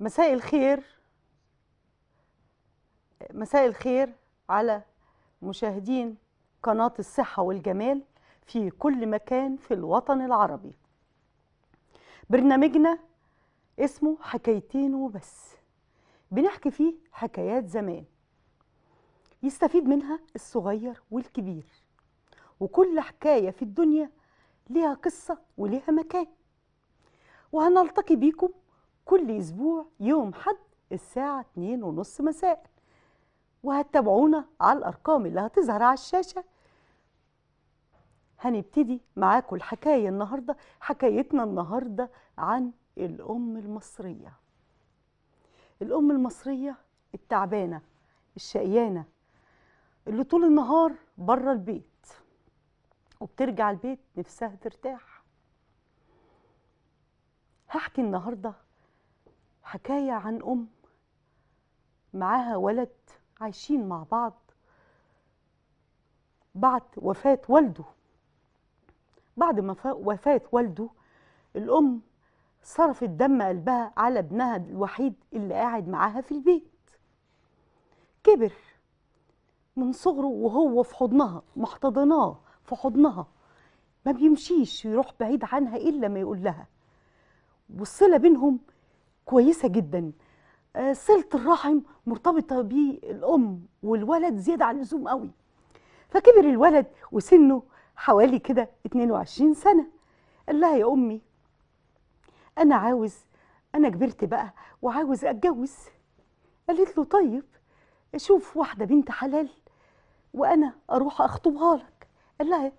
مساء الخير مساء الخير على مشاهدين قناة الصحة والجمال في كل مكان في الوطن العربي برنامجنا اسمه حكايتين وبس بنحكي فيه حكايات زمان يستفيد منها الصغير والكبير وكل حكاية في الدنيا ليها قصة ولها مكان وهنلتقي بيكم كل أسبوع يوم حد الساعة اتنين ونص مساء وهتتابعونا على الأرقام اللي هتظهر على الشاشة هنبتدي معاكم الحكاية النهاردة حكايتنا النهاردة عن الأم المصرية الأم المصرية التعبانة الشقيانة اللي طول النهار بره البيت وبترجع البيت نفسها ترتاح هحكي النهارده حكايه عن ام معاها ولد عايشين مع بعض بعد وفاه والده بعد ما وفاه والده الام صرفت دم قلبها على ابنها الوحيد اللي قاعد معاها في البيت كبر من صغره وهو في حضنها محتضناه في حضنها ما بيمشيش يروح بعيد عنها الا ما يقول لها والصله بينهم كويسه جدا آه، صله الرحم مرتبطه بالام والولد زياده عن اللزوم قوي فكبر الولد وسنه حوالي كده 22 سنه قال لها يا امي انا عاوز انا كبرت بقى وعاوز اتجوز قالت له طيب شوف واحده بنت حلال وانا اروح اخطبها لك قال لها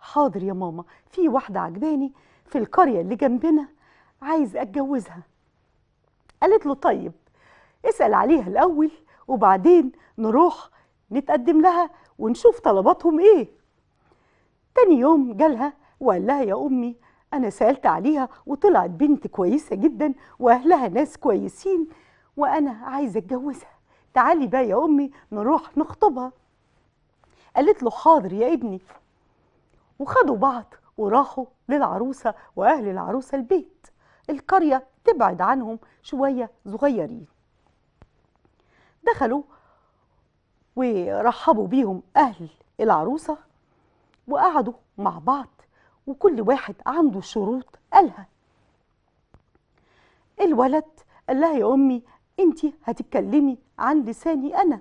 حاضر يا ماما في واحده عجباني في القريه اللي جنبنا عايز اتجوزها قالت له طيب اسال عليها الاول وبعدين نروح نتقدم لها ونشوف طلباتهم ايه تاني يوم جالها وقال لها يا امي انا سالت عليها وطلعت بنت كويسه جدا واهلها ناس كويسين وانا عايزه اتجوزها تعالي بقى يا امي نروح نخطبها قالت له حاضر يا ابني وخدوا بعض وراحوا للعروسه واهل العروسه البيت القرية تبعد عنهم شوية صغيرين دخلوا ورحبوا بيهم أهل العروسة وقعدوا مع بعض وكل واحد عنده شروط قالها الولد قال لها يا أمي أنت هتتكلمي عن لساني أنا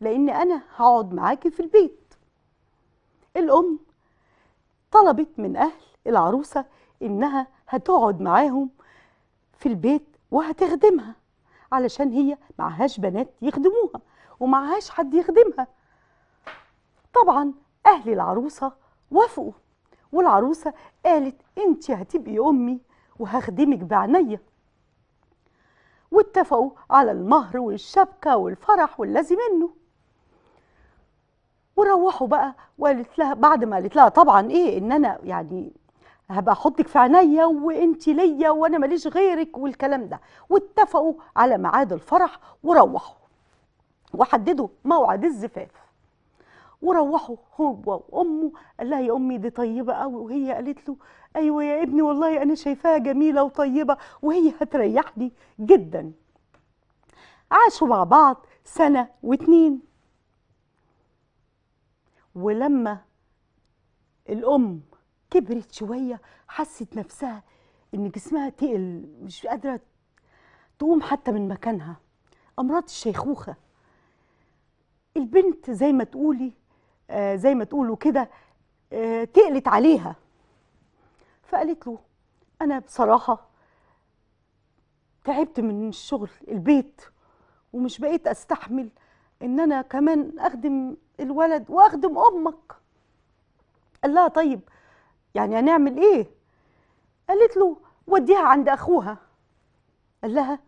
لأن أنا هقعد معاكي في البيت الأم طلبت من أهل العروسة إنها هتقعد معاهم في البيت وهتخدمها علشان هي معهاش بنات يخدموها ومعهاش حد يخدمها طبعا أهل العروسة وافقوا والعروسة قالت انت هتبقي أمي وهخدمك بعناية واتفقوا على المهر والشبكة والفرح واللازم منه وروحوا بقى وقالت لها بعد ما قالت لها طبعا ايه ان انا يعني هبقى احطك في عينيا وانت ليا وانا ماليش غيرك والكلام ده واتفقوا على ميعاد الفرح وروحوا وحددوا موعد الزفاف وروحوا هو وامه قال لها يا امي دي طيبه قوي وهي قالت له ايوه يا ابني والله انا شايفاها جميله وطيبه وهي هتريحني جدا عاشوا مع بعض سنه واتنين ولما الام كبرت شويه حست نفسها ان جسمها تقل مش قادره تقوم حتى من مكانها امراض الشيخوخه البنت زي ما تقولي آه زي ما تقولوا كده آه تقلت عليها فقالت له انا بصراحه تعبت من الشغل البيت ومش بقيت استحمل ان انا كمان اخدم الولد واخدم امك قال لها طيب يعني هنعمل ايه قالت له وديها عند اخوها قال لها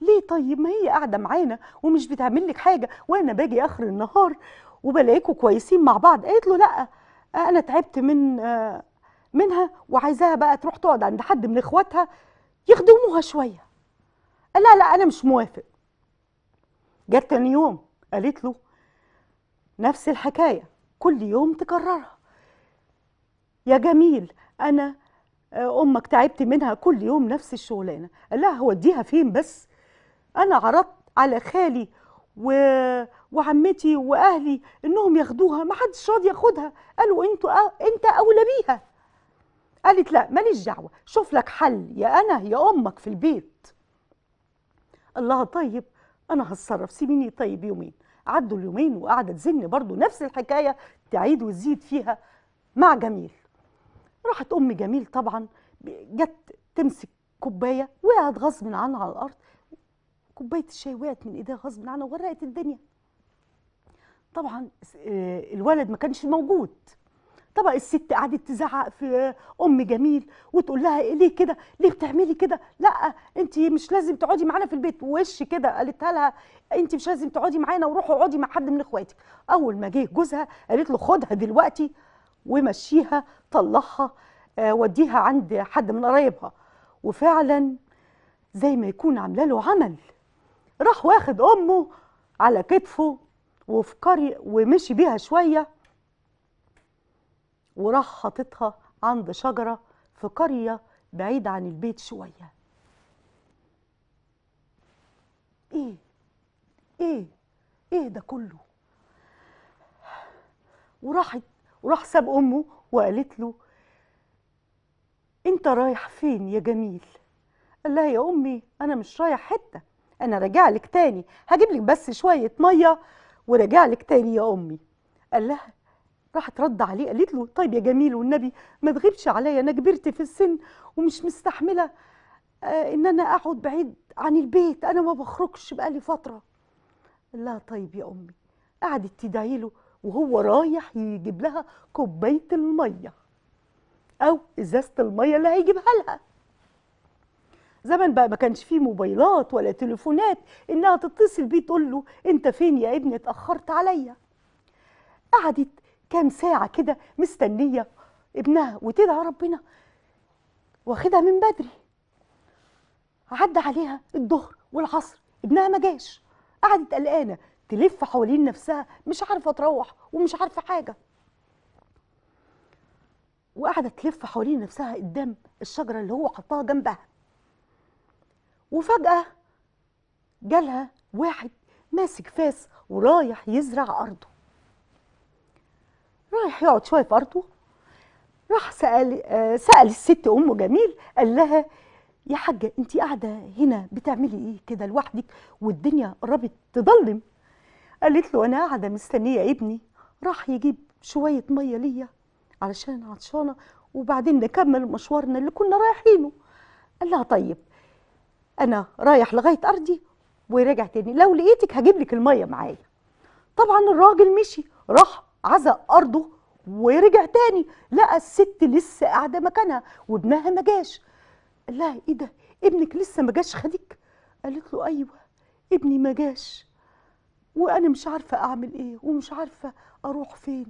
ليه طيب ما هي قاعده معانا ومش بتعمل لك حاجه وانا باجي اخر النهار وبلاقيكوا كويسين مع بعض قالت له لا انا تعبت من منها وعايزاها بقى تروح تقعد عند حد من اخواتها يخدموها شويه قال لها لا انا مش موافق جت تاني يوم قالت له نفس الحكايه كل يوم تكررها يا جميل انا آه، امك تعبت منها كل يوم نفس الشغلانه قال لها هوديها فين بس انا عرضت على خالي و... وعمتي واهلي انهم ياخدوها ما حدش راضي ياخدها قالوا انتوا أ... انت اولى بيها قالت لا ماليش دعوه شوف لك حل يا انا يا امك في البيت قال لها طيب انا هتصرف سيبيني طيب يومين عدوا اليومين وقعدت تزن برضو نفس الحكايه تعيد وتزيد فيها مع جميل راحت ام جميل طبعا جت تمسك كوبايه وقعت غصب عنها على الارض كوبايه الشاي وقعت من ايديها غصب عنها وغرقت الدنيا طبعا آه، الولد ما كانش موجود طبعا الست قعدت تزعق في ام جميل وتقول لها ليه كده ليه بتعملي كده لا انت مش لازم تقعدي معانا في البيت وش كده قالت لها انت مش لازم تقعدي معانا وروحي اقعدي مع حد من اخواتك اول ما جه جوزها قالت له خدها دلوقتي ومشيها طلعها آه، وديها عند حد من قرايبها وفعلا زي ما يكون عامله له عمل راح واخد امه على كتفه وفي قري ومشي بيها شويه وراح حاططها عند شجره في قريه بعيد عن البيت شويه ايه ايه ايه ده كله وراحت وراح ساب امه وقالت له انت رايح فين يا جميل قال لها يا امي انا مش رايح حته انا راجع لك تاني هجيب لك بس شويه ميه وراجع لك تاني يا امي قال لها راحت رد عليه قالت له طيب يا جميل والنبي ما تغيبش عليا انا كبرت في السن ومش مستحمله آه ان انا اقعد بعيد عن البيت انا ما بخرجش بقالي فتره قال لها طيب يا امي قعدت تدعي له وهو رايح يجيب لها كوبايه الميه او ازازه الميه اللي هيجيبها لها زمن بقى ما كانش فيه موبايلات ولا تليفونات انها تتصل بيه تقول له انت فين يا ابني اتاخرت عليا قعدت كام ساعه كده مستنيه ابنها وتدعى ربنا واخدها من بدري عدى عليها الظهر والعصر ابنها ما جاش قعدت قلقانه تلف حوالين نفسها مش عارفه تروح ومش عارفه حاجه وقاعده تلف حوالين نفسها قدام الشجره اللي هو حطها جنبها وفجاه جالها واحد ماسك فاس ورايح يزرع ارضه رايح يقعد شويه في ارضه راح سال آه، سال الست ام جميل قال لها يا حاجه انت قاعده هنا بتعملي ايه كده لوحدك والدنيا قربت تضلم قالت له أنا قاعدة مستنية ابني راح يجيب شوية مية ليا علشان عطشانة وبعدين نكمل مشوارنا اللي كنا رايحينه قال لها طيب أنا رايح لغاية أرضي وراجع تاني لو لقيتك هجيب لك المية معايا طبعا الراجل مشي راح عزق أرضه ورجع تاني لقى الست لسه قاعدة مكانها وابنها ما جاش قال لها ايه ده ابنك لسه ما جاش خدك قالت له ايوه ابني ما جاش وانا مش عارفه اعمل ايه ومش عارفه اروح فين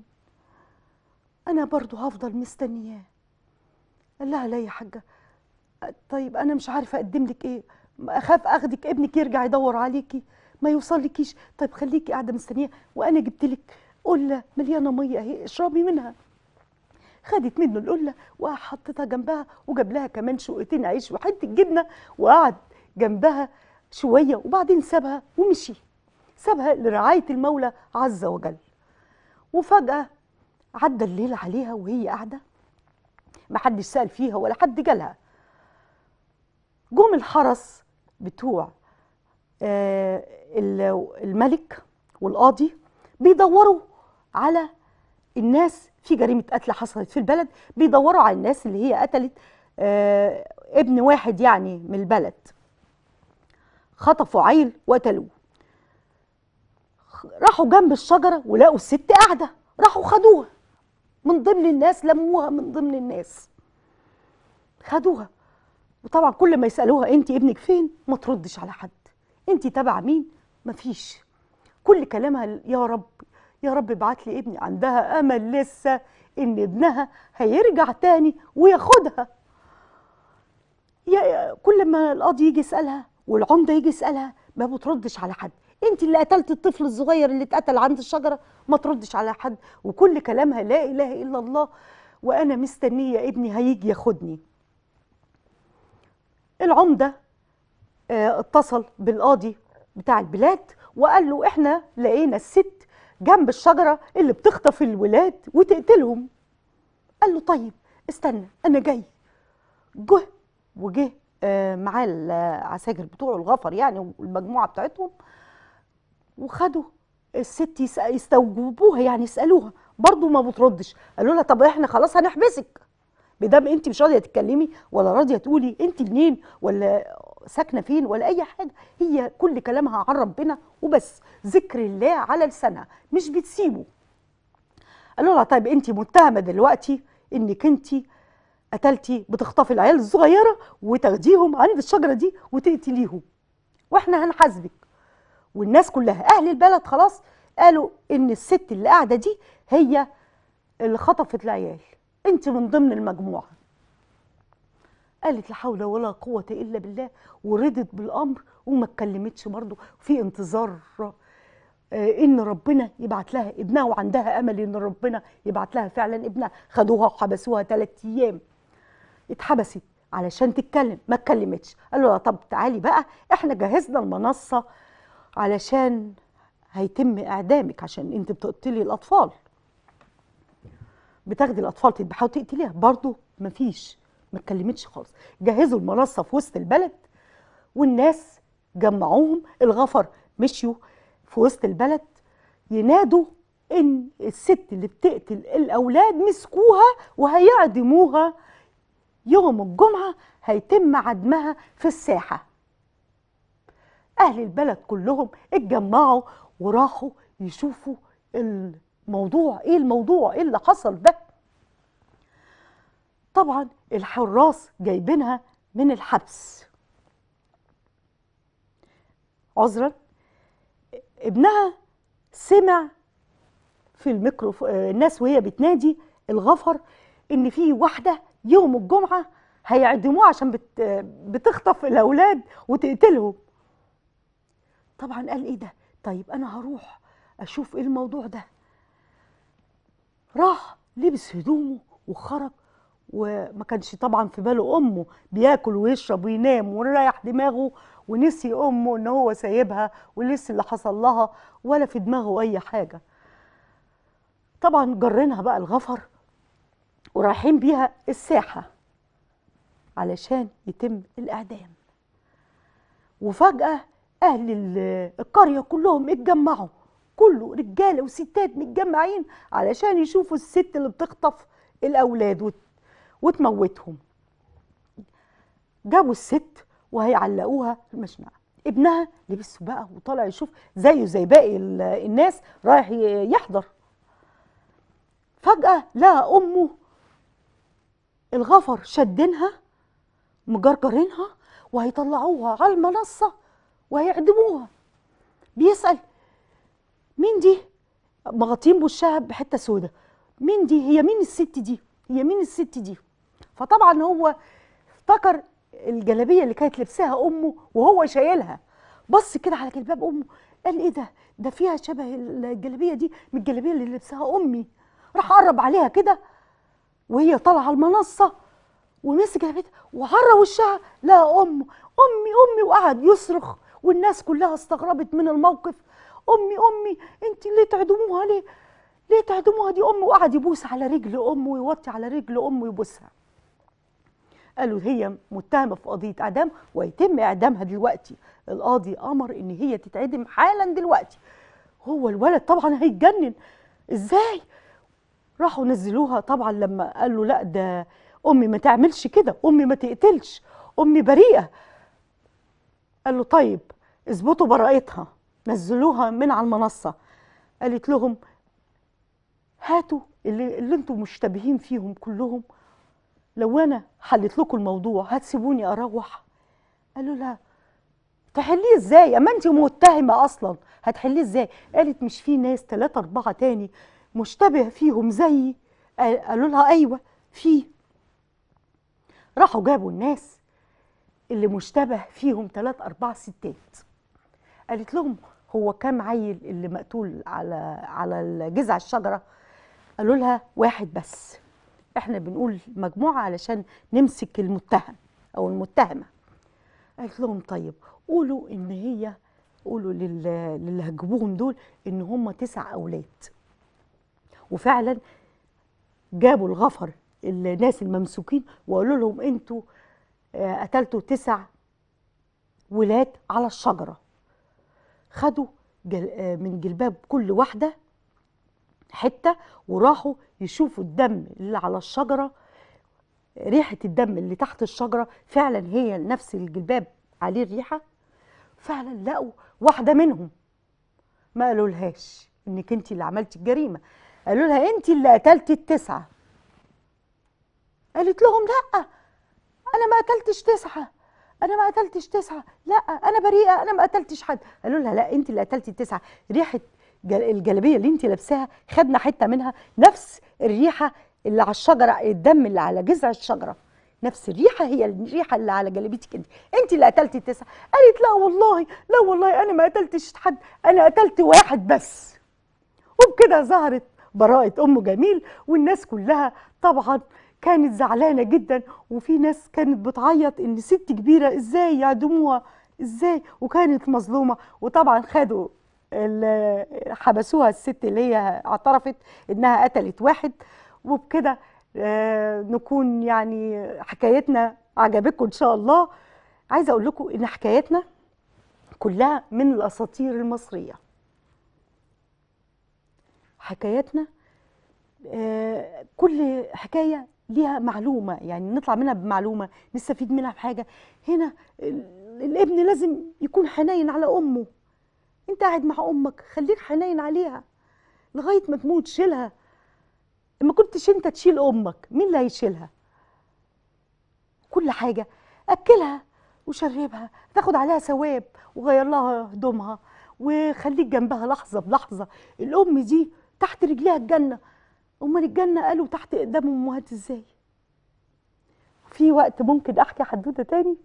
انا برضه هفضل مستنياه قال لها لا يا حاجه طيب انا مش عارفه اقدم لك ايه اخاف اخدك ابنك يرجع يدور عليكي ما يوصلكيش طيب خليكي قاعده مستنيه وانا جبت لك قله مليانه ميه اهي اشربي منها خدت منه القله وحطتها جنبها وجاب لها كمان شقتين عيش وحته جبنه وقعد جنبها شويه وبعدين سابها ومشي سابها لرعاية المولى عز وجل وفجأة عدى الليل عليها وهي قاعدة محدش سأل فيها ولا حد جالها جم الحرس بتوع آه، الملك والقاضي بيدوروا على الناس في جريمة قتل حصلت في البلد بيدوروا على الناس اللي هي قتلت آه، ابن واحد يعني من البلد خطفوا عيل وقتلوه راحوا جنب الشجره ولقوا الست قاعده راحوا خدوها من ضمن الناس لموها من ضمن الناس خدوها وطبعا كل ما يسالوها انت ابنك فين ما تردش على حد انت تبع مين مفيش كل كلامها يا رب يا رب ابعت لي ابني عندها امل لسه ان ابنها هيرجع تاني وياخدها يا كل ما القاضي يجي يسالها والعمده يجي يسالها ما بتردش على حد انت اللي قتلت الطفل الصغير اللي اتقتل عند الشجره ما تردش على حد وكل كلامها لا اله الا الله وانا مستنيه ابني هيجي ياخدني العمده آه، اتصل بالقاضي بتاع البلاد وقال له احنا لقينا الست جنب الشجره اللي بتخطف الولاد وتقتلهم قال له طيب استنى انا جاي جه وجه آه، معاه العساكر بتوعه الغفر يعني والمجموعه بتاعتهم وخدوا الست يستوجبوها يعني يسالوها برضه ما بتردش قالوا لها طب احنا خلاص هنحبسك بدم انت مش راضيه تتكلمي ولا راضيه تقولي انت منين ولا ساكنه فين ولا اي حاجه هي كل كلامها عن ربنا وبس ذكر الله على لسانها مش بتسيبه قالوا لها طيب انت متهمه دلوقتي انك انت قتلتي بتخطفي العيال الصغيره وتاخديهم عند الشجره دي وتقتليهم واحنا هنحاسبك والناس كلها اهل البلد خلاص قالوا ان الست اللي قاعده دي هي اللي خطفت العيال انت من ضمن المجموعه قالت لا حول ولا قوه الا بالله ورضت بالامر وما اتكلمتش برضه في انتظار آه، ان ربنا يبعت لها ابنها وعندها امل ان ربنا يبعت لها فعلا ابنها خدوها وحبسوها ثلاث ايام اتحبست علشان تتكلم ما اتكلمتش قالوا لها طب تعالي بقى احنا جهزنا المنصه علشان هيتم اعدامك عشان انت بتقتلي الاطفال بتاخدي الاطفال تذبحها وتقتليها برضه مفيش ما اتكلمتش خالص جهزوا المنصه في وسط البلد والناس جمعوهم الغفر مشيوا في وسط البلد ينادوا ان الست اللي بتقتل الاولاد مسكوها وهيعدموها يوم الجمعه هيتم عدمها في الساحه أهل البلد كلهم اتجمعوا وراحوا يشوفوا الموضوع إيه الموضوع إيه اللي حصل ده طبعا الحراس جايبينها من الحبس عذرا ابنها سمع في الميكروفون الناس وهي بتنادي الغفر ان في واحده يوم الجمعه هيعدموها عشان بت... بتخطف الاولاد وتقتلهم طبعا قال ايه ده طيب انا هروح اشوف ايه الموضوع ده راح لبس هدومه وخرج وما كانش طبعا في باله امه بياكل ويشرب وينام ورايح دماغه ونسي امه ان هو سايبها ولسه اللي حصل لها ولا في دماغه اي حاجه طبعا جرينها بقى الغفر ورايحين بيها الساحه علشان يتم الاعدام وفجاه اهل القريه كلهم اتجمعوا كله رجاله وستات متجمعين علشان يشوفوا الست اللي بتخطف الاولاد وت... وتموتهم جابوا الست وهيعلقوها في المشمع ابنها لبسه بقى وطالع يشوف زيه زي باقي الناس رايح يحضر فجاه لقى امه الغفر شدينها مجرجرينها وهيطلعوها على المنصه وهيعدموها بيسأل مين دي مغطين بوشها بحته سودة مين دي هي مين الست دي هي مين الست دي فطبعا هو افتكر الجلابيه اللي كانت لبسها امه وهو شايلها بص كده على جلباب امه قال ايه ده ده فيها شبه الجلابيه دي من الجلابيه اللي لبسها امي راح قرب عليها كده وهي طالعه المنصه ومسك جلابيتها وعرى وشها لا امه امي امي وقعد يصرخ والناس كلها استغربت من الموقف امي امي انت ليه تعدموها ليه ليه تعدموها دي امي وقعد يبوس على رجل امه ويوطي على رجل امه يبوسها قالوا هي متهمه في قضيه اعدام ويتم اعدامها دلوقتي القاضي امر ان هي تتعدم حالا دلوقتي هو الولد طبعا هيتجنن ازاي راحوا نزلوها طبعا لما قالوا لا ده امي ما تعملش كده امي ما تقتلش امي بريئه قال له طيب اثبتوا براءتها نزلوها من على المنصه قالت لهم هاتوا اللي, اللي انتم مشتبهين فيهم كلهم لو انا حلت لكم الموضوع هتسيبوني اروح قالوا لها تحليه ازاي اما انت متهمه اصلا هتحليه ازاي قالت مش في ناس ثلاثة أربعة تاني مشتبه فيهم زيي قالوا لها أيوة في راحوا جابوا الناس اللي مشتبه فيهم ثلاث أربعة ستات قالت لهم هو كام عيل اللي مقتول على على جذع الشجره قالوا لها واحد بس احنا بنقول مجموعه علشان نمسك المتهم او المتهمه قالت لهم طيب قولوا ان هي قولوا للي هجبوهم دول ان هم تسع اولاد وفعلا جابوا الغفر الناس الممسوكين وقالوا لهم انتوا آه، قتلتوا تسع ولاد على الشجره خدوا جل آه، من جلباب كل واحدة حتة وراحوا يشوفوا الدم اللي على الشجرة ريحة الدم اللي تحت الشجرة فعلا هي نفس الجلباب عليه الريحة فعلا لقوا واحدة منهم ما قالوا لهاش انك انت اللي عملت الجريمة قالوا لها انت اللي قتلت التسعة قالت لهم لا انا ما قتلتش تسعة انا ما قتلتش تسعه لا انا بريئه انا ما قتلتش حد قالوا لها لا انت اللي قتلتي التسعه ريحه الجلابيه اللي انت لابساها خدنا حته منها نفس الريحه اللي على الشجره الدم اللي على جذع الشجره نفس الريحه هي الريحه اللي على جلابيتك انت انت اللي قتلتي التسعه قالت لا والله لا والله انا ما قتلتش حد انا قتلت واحد بس وبكده ظهرت براءه ام جميل والناس كلها طبعا كانت زعلانه جدا وفي ناس كانت بتعيط ان ست كبيره ازاي يعدموها ازاي وكانت مظلومه وطبعا خدوا حبسوها الست اللي هي اعترفت انها قتلت واحد وبكده آه، نكون يعني حكايتنا عجبتكم ان شاء الله عايزه اقول لكم ان حكايتنا كلها من الاساطير المصريه حكايتنا آه، كل حكايه ليها معلومه يعني نطلع منها بمعلومه نستفيد منها بحاجه هنا الابن لازم يكون حنين على امه انت قاعد مع امك خليك حنين عليها لغايه ما تموت شيلها ما كنتش انت تشيل امك مين اللي هيشيلها كل حاجه اكلها وشربها تاخد عليها ثواب وغير لها هدومها وخليك جنبها لحظه بلحظه الام دي تحت رجليها الجنه امال الجنه قالوا تحت اقدام امهات ازاي في وقت ممكن احكي حدوته تاني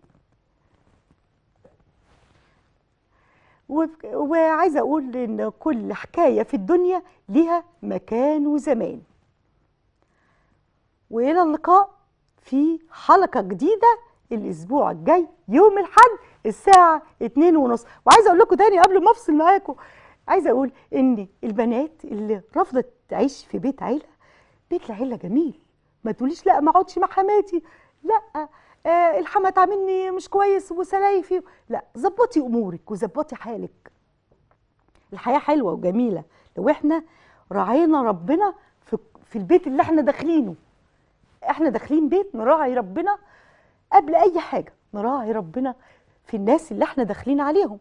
وعايزه اقول ان كل حكايه في الدنيا ليها مكان وزمان والى اللقاء في حلقه جديده الاسبوع الجاي يوم الاحد الساعه 2 ونص وعايزه اقول لكم تاني قبل ما افصل معاكم عايزه اقول ان البنات اللي رافضه تعيش في بيت عيله بيت العيله جميل ما تقوليش لا ما اقعدش مع حماتي لا آه الحما تعاملني مش كويس وسلايفي لا ظبطي امورك وظبطي حالك الحياه حلوه وجميله لو احنا راعينا ربنا في, في البيت اللي احنا داخلينه احنا داخلين بيت نراعي ربنا قبل اي حاجه نراعي ربنا في الناس اللي احنا داخلين عليهم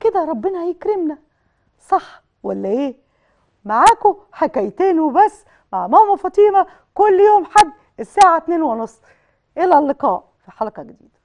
كده ربنا هيكرمنا صح ولا ايه معاكو حكايتين وبس مع ماما فاطمه كل يوم حد الساعه 2 ونص الى اللقاء في حلقه جديده